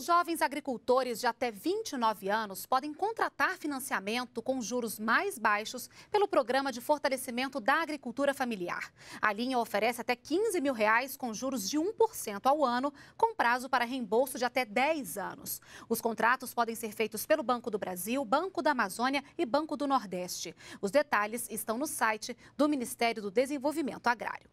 Os jovens agricultores de até 29 anos podem contratar financiamento com juros mais baixos pelo Programa de Fortalecimento da Agricultura Familiar. A linha oferece até 15 mil reais com juros de 1% ao ano, com prazo para reembolso de até 10 anos. Os contratos podem ser feitos pelo Banco do Brasil, Banco da Amazônia e Banco do Nordeste. Os detalhes estão no site do Ministério do Desenvolvimento Agrário.